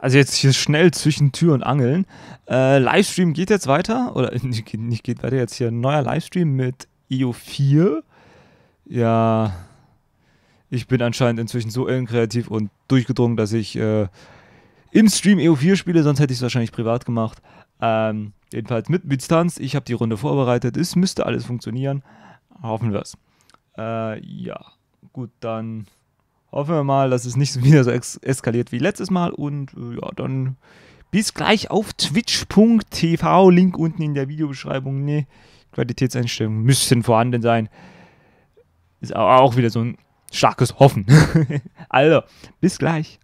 also jetzt hier schnell zwischen Tür und Angeln. Äh, Livestream geht jetzt weiter, oder nicht, nicht geht weiter, jetzt hier ein neuer Livestream mit IO4. Ja, ich bin anscheinend inzwischen so kreativ und durchgedrungen, dass ich äh, im Stream EO4 spiele, sonst hätte ich es wahrscheinlich privat gemacht. Ähm, jedenfalls mit Distanz, ich habe die Runde vorbereitet, es müsste alles funktionieren. Hoffen wir es. Äh, ja, gut, dann Hoffen wir mal, dass es nicht wieder so eskaliert wie letztes Mal. Und äh, ja, dann bis gleich auf twitch.tv. Link unten in der Videobeschreibung. Ne, Qualitätseinstellungen müssen vorhanden sein. Ist auch wieder so ein starkes Hoffen. also, bis gleich.